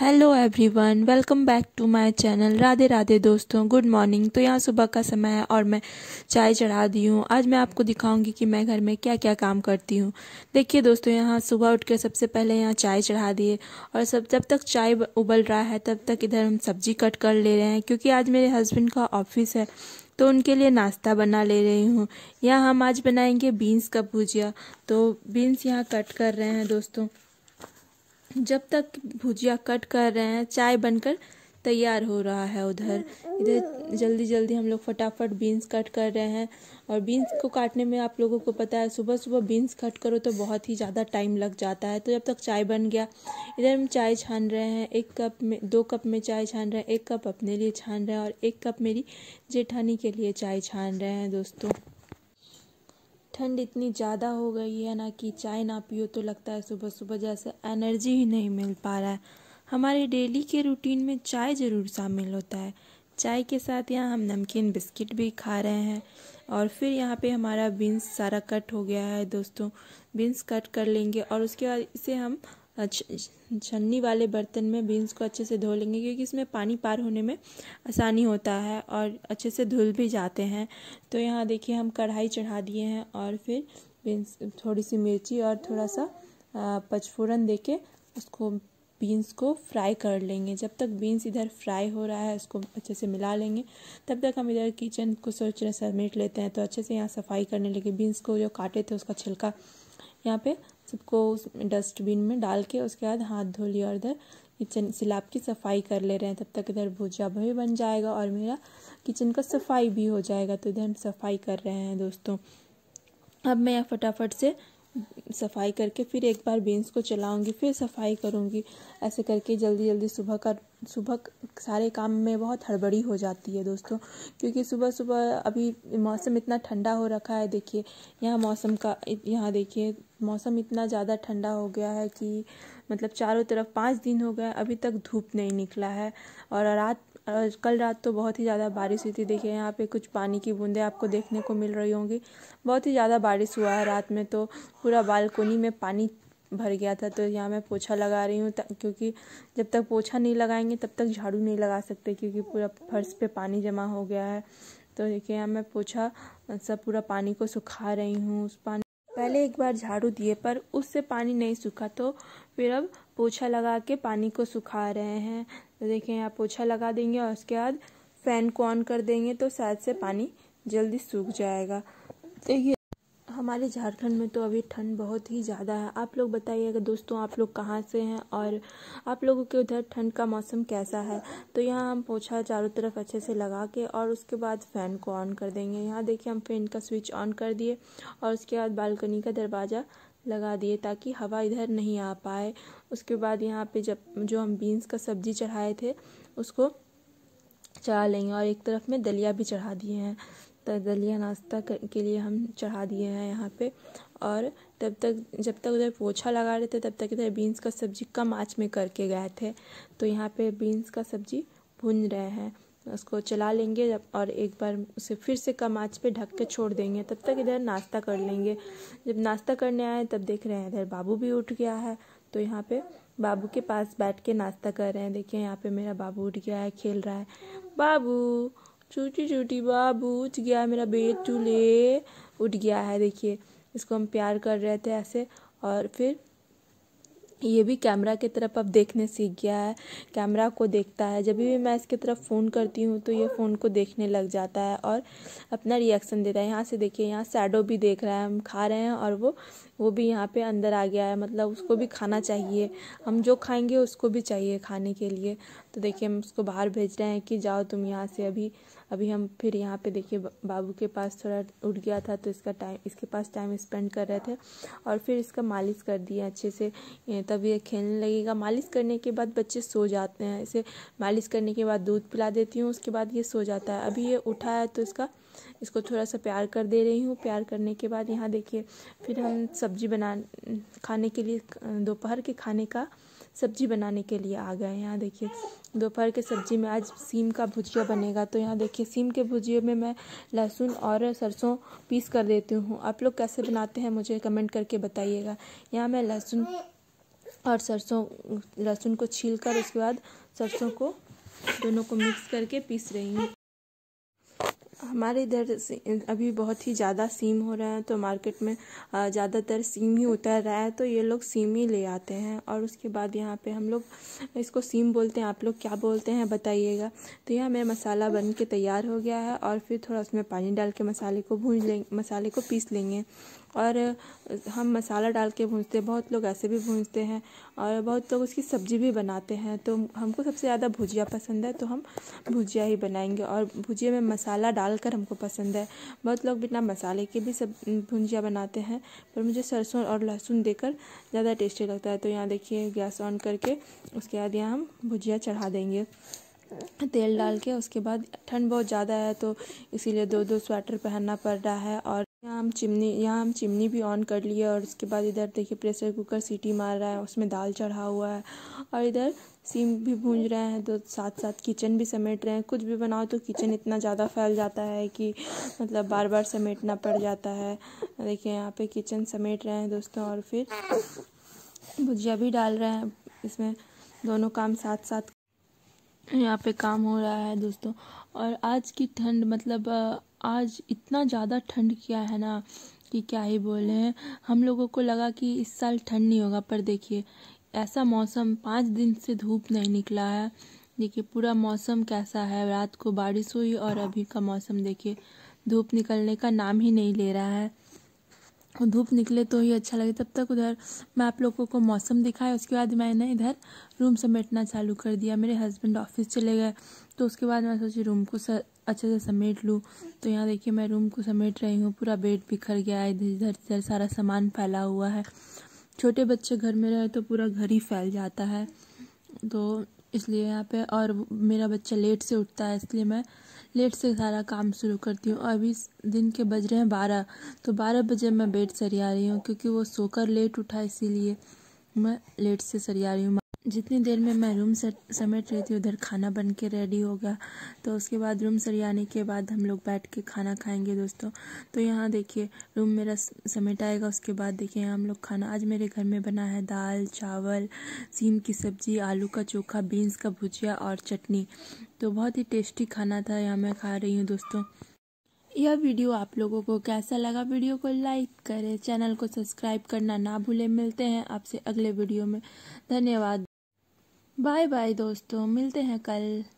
hello everyone welcome back to my channel Radhe Radhe दोस्तों good morning तो यहाँ सुबह का समय है और मैं चाय चढ़ा दी हूँ आज मैं आपको दिखाऊंगी कि मैं घर में क्या क्या काम करती हूँ देखिए दोस्तों यहाँ सुबह उठ कर सबसे पहले यहाँ चाय चढ़ा दिए और सब जब तक चाय उबल रहा है तब तक इधर हम सब्जी कट कर ले रहे हैं क्योंकि आज मेरे हस्बैंड का ऑफिस है तो उनके लिए नाश्ता बना ले रही हूँ यहाँ हम आज बनाएंगे बीन्स का भुजिया तो बीन्स यहाँ कट कर रहे हैं दोस्तों जब तक भुजिया कट कर रहे हैं चाय बनकर तैयार हो रहा है उधर इधर जल्दी जल्दी हम लोग फटाफट बीन्स कट कर रहे हैं और बीन्स को काटने में आप लोगों को पता है सुबह सुबह बीन्स कट करो तो बहुत ही ज़्यादा टाइम लग जाता है तो जब तक चाय बन गया इधर हम चाय छान रहे हैं एक कप में दो कप में चाय छान रहे हैं एक कप अपने लिए छान रहे हैं और एक कप मेरी जेठानी के लिए चाय छान रहे हैं दोस्तों ठंड इतनी ज़्यादा हो गई है ना कि चाय ना पियो तो लगता है सुबह सुबह जैसे एनर्जी ही नहीं मिल पा रहा है हमारे डेली के रूटीन में चाय ज़रूर शामिल होता है चाय के साथ यहाँ हम नमकीन बिस्किट भी खा रहे हैं और फिर यहाँ पे हमारा बीन्स सारा कट हो गया है दोस्तों बीन्स कट कर लेंगे और उसके बाद इसे हम छन्नी वाले बर्तन में बीन्स को अच्छे से धो लेंगे क्योंकि इसमें पानी पार होने में आसानी होता है और अच्छे से धुल भी जाते हैं तो यहाँ देखिए हम कढ़ाई चढ़ा दिए हैं और फिर बीन्स थोड़ी सी मिर्ची और थोड़ा सा पचफोरन दे के उसको बीन्स को फ्राई कर लेंगे जब तक बीन्स इधर फ्राई हो रहा है उसको अच्छे से मिला लेंगे तब तक हम इधर किचन को सोच रहे समेट लेते हैं तो अच्छे से यहाँ सफाई करने लगे बीन्स को जो काटे थे उसका छिलका यहाँ पे सबको उस डस्टबिन में डाल के उसके बाद हाथ धो लिया और इधर किचन सिलाब की सफाई कर ले रहे हैं तब तक इधर भुजा भी बन जाएगा और मेरा किचन का सफाई भी हो जाएगा तो इधर हम सफाई कर रहे हैं दोस्तों अब मैं फटाफट से सफाई करके फिर एक बार बीन्स को चलाऊंगी फिर सफाई करूंगी ऐसे करके जल्दी जल्दी सुबह का सुबह सारे काम में बहुत हड़बड़ी हो जाती है दोस्तों क्योंकि सुबह सुबह अभी मौसम इतना ठंडा हो रखा है देखिए यहाँ मौसम का यहाँ देखिए मौसम इतना ज़्यादा ठंडा हो गया है कि मतलब चारों तरफ पाँच दिन हो गए अभी तक धूप नहीं निकला है और रात और कल रात तो बहुत ही ज़्यादा बारिश हुई थी देखिए यहाँ पे कुछ पानी की बूंदें आपको देखने को मिल रही होंगी बहुत ही ज़्यादा बारिश हुआ है रात में तो पूरा बालकोनी में पानी भर गया था तो यहाँ मैं पोछा लगा रही हूँ क्योंकि जब तक पोछा नहीं लगाएंगे तब तक झाड़ू नहीं लगा सकते क्योंकि पूरा फर्श पे पानी जमा हो गया है तो देखिए यहाँ मैं पोछा सब पूरा पानी को सुखा रही हूँ उस पानी पहले एक बार झाड़ू दिए पर उससे पानी नहीं सूखा तो फिर अब पोछा लगा के पानी को सुखा रहे हैं तो देखें यहाँ पोछा लगा देंगे और उसके बाद फ़ैन को ऑन कर देंगे तो शायद से पानी जल्दी सूख जाएगा देखिए हमारे झारखंड में तो अभी ठंड बहुत ही ज़्यादा है आप लोग बताइएगा दोस्तों आप लोग कहाँ से हैं और आप लोगों के उधर ठंड का मौसम कैसा है तो यहाँ हम पोछा चारों तरफ अच्छे से लगा के और उसके बाद फ़ैन को ऑन कर देंगे यहाँ देखिए हम फ़ैन का स्विच ऑन कर दिए और उसके बाद बालकनी का दरवाज़ा लगा दिए ताकि हवा इधर नहीं आ पाए उसके बाद यहाँ पे जब जो हम बीन्स का सब्जी चढ़ाए थे उसको चढ़ा लेंगे और एक तरफ में दलिया भी चढ़ा दिए हैं तो दलिया नाश्ता के लिए हम चढ़ा दिए हैं यहाँ पे और तब तक जब तक उधर पोछा लगा रहे थे तब तक इधर बीन्स का सब्जी कम आँच में करके गए थे तो यहाँ पे बीन्स का सब्जी भुन रहे हैं उसको चला लेंगे जब और एक बार उसे फिर से कम आँच पे ढक के छोड़ देंगे तब तक इधर नाश्ता कर लेंगे जब नाश्ता करने आए तब देख रहे हैं इधर बाबू भी उठ गया है तो यहाँ पे बाबू के पास बैठ के नाश्ता कर रहे हैं देखिए यहाँ पे मेरा बाबू उठ गया है खेल रहा है बाबू चूटी चूटी बाबू उठ गया मेरा बेटू ले उठ गया है देखिए इसको हम प्यार कर रहे थे ऐसे और फिर ये भी कैमरा की तरफ अब देखने सीख गया है कैमरा को देखता है जब भी मैं इसके तरफ फ़ोन करती हूँ तो ये फ़ोन को देखने लग जाता है और अपना रिएक्शन देता है यहाँ से देखिए यहाँ सैडो भी देख रहा है हम खा रहे हैं और वो वो भी यहाँ पे अंदर आ गया है मतलब उसको भी खाना चाहिए हम जो खाएंगे उसको भी चाहिए खाने के लिए तो देखिए हम उसको बाहर भेज रहे हैं कि जाओ तुम यहाँ से अभी अभी हम फिर यहाँ पे देखिए बाबू के पास थोड़ा उठ गया था तो इसका टाइम इसके पास टाइम स्पेंड कर रहे थे और फिर इसका मालिश कर दिया अच्छे से तब ये खेलने लगेगा मालिश करने के बाद बच्चे सो जाते हैं इसे मालिश करने के बाद दूध पिला देती हूँ उसके बाद ये सो जाता है अभी ये उठा है तो इसका इसको थोड़ा सा प्यार कर दे रही हूँ प्यार करने के बाद यहाँ देखिए फिर हम सब्जी बना खाने के लिए दोपहर के खाने का सब्जी बनाने के लिए आ गए यहाँ देखिए दोपहर के सब्जी में आज सीम का भुजिया बनेगा तो यहाँ देखिए सीम के भुजिए में मैं लहसुन और सरसों पीस कर देती हूँ आप लोग कैसे बनाते हैं मुझे कमेंट करके बताइएगा यहाँ मैं लहसुन और सरसों लहसुन को छील कर उसके बाद सरसों को दोनों को मिक्स करके पीस रही हूँ हमारे इधर अभी बहुत ही ज़्यादा सीम हो रहा है तो मार्केट में ज़्यादातर सीम ही उतर रहा है तो ये लोग सीम ही ले आते हैं और उसके बाद यहाँ पे हम लोग इसको सीम बोलते हैं आप लोग क्या बोलते हैं बताइएगा तो यह मेरा मसाला बन के तैयार हो गया है और फिर थोड़ा उसमें पानी डाल के मसाले को भून लें मसाले को पीस लेंगे और हम मसाला डाल के भूनते हैं बहुत लोग ऐसे भी भूनते हैं और बहुत लोग उसकी सब्ज़ी भी बनाते हैं तो हमको सबसे ज़्यादा भुजिया पसंद है तो हम भुजिया ही बनाएंगे और भुजिया में मसाला डाल डालकर हमको पसंद है बहुत लोग बिना मसाले के भी सब भुंजिया बनाते हैं पर मुझे सरसों और लहसुन देकर ज़्यादा टेस्टी लगता है तो यहाँ देखिए गैस ऑन करके उसके बाद यहाँ हम भुजिया चढ़ा देंगे तेल डाल के उसके बाद ठंड बहुत ज़्यादा है तो इसीलिए दो दो स्वेटर पहनना पड़ रहा है और यहाँ हम चिमनी यहाँ हम चिमनी भी ऑन कर लिए और उसके बाद इधर देखिए प्रेशर कुकर सीटी मार रहा है उसमें दाल चढ़ा हुआ है और इधर सीम भी भूंज रहे हैं तो साथ साथ किचन भी समेट रहे हैं कुछ भी बनाओ तो किचन इतना ज़्यादा फैल जाता है कि मतलब बार बार समेटना पड़ जाता है देखिए यहाँ पे किचन समेट रहे हैं दोस्तों और फिर भुजिया भी डाल रहे हैं इसमें दोनों काम साथ साथ यहाँ पे काम हो रहा है दोस्तों और आज की ठंड मतलब आज इतना ज़्यादा ठंड किया है ना कि क्या ही बोले हैं हम लोगों को लगा कि इस साल ठंड नहीं होगा पर देखिए ऐसा मौसम पाँच दिन से धूप नहीं निकला है देखिए पूरा मौसम कैसा है रात को बारिश हुई और अभी का मौसम देखिए धूप निकलने का नाम ही नहीं ले रहा है धूप निकले तो ही अच्छा लगे तब तक उधर मैं आप लोगों को मौसम दिखाया उसके बाद मैंने इधर रूम समेटना चालू कर दिया मेरे हस्बैंड ऑफिस चले गए तो उसके बाद मैं सोची रूम को अच्छे से समेट लूँ तो यहाँ देखिए मैं रूम को समेट रही हूँ पूरा बेड बिखर गया है इधर इधर इधर सारा सामान फैला हुआ है छोटे बच्चे घर में रहे तो पूरा घर ही फैल जाता है तो इसलिए यहाँ पे और मेरा बच्चा लेट से उठता है इसलिए मैं लेट से सारा काम शुरू करती हूँ अभी दिन के बज रहे हैं बारह तो बारह बजे मैं बेड सरिया रही हूँ क्योंकि वो सोकर लेट उठा इसीलिए मैं लेट से सरिया रही हूँ जितनी देर में मैं रूम समेट रही थी उधर खाना बन के रेडी हो गया तो उसके बाद रूम आने के बाद हम लोग बैठ के खाना खाएंगे दोस्तों तो यहाँ देखिए रूम मेरा समेट आएगा उसके बाद देखिए हम लोग खाना आज मेरे घर में बना है दाल चावल सीम की सब्ज़ी आलू का चोखा बीन्स का भुजिया और चटनी तो बहुत ही टेस्टी खाना था यहाँ मैं खा रही हूँ दोस्तों यह वीडियो आप लोगों को कैसा लगा वीडियो को लाइक करें चैनल को सब्सक्राइब करना ना भूलें मिलते हैं आपसे अगले वीडियो में धन्यवाद बाय बाय दोस्तों मिलते हैं कल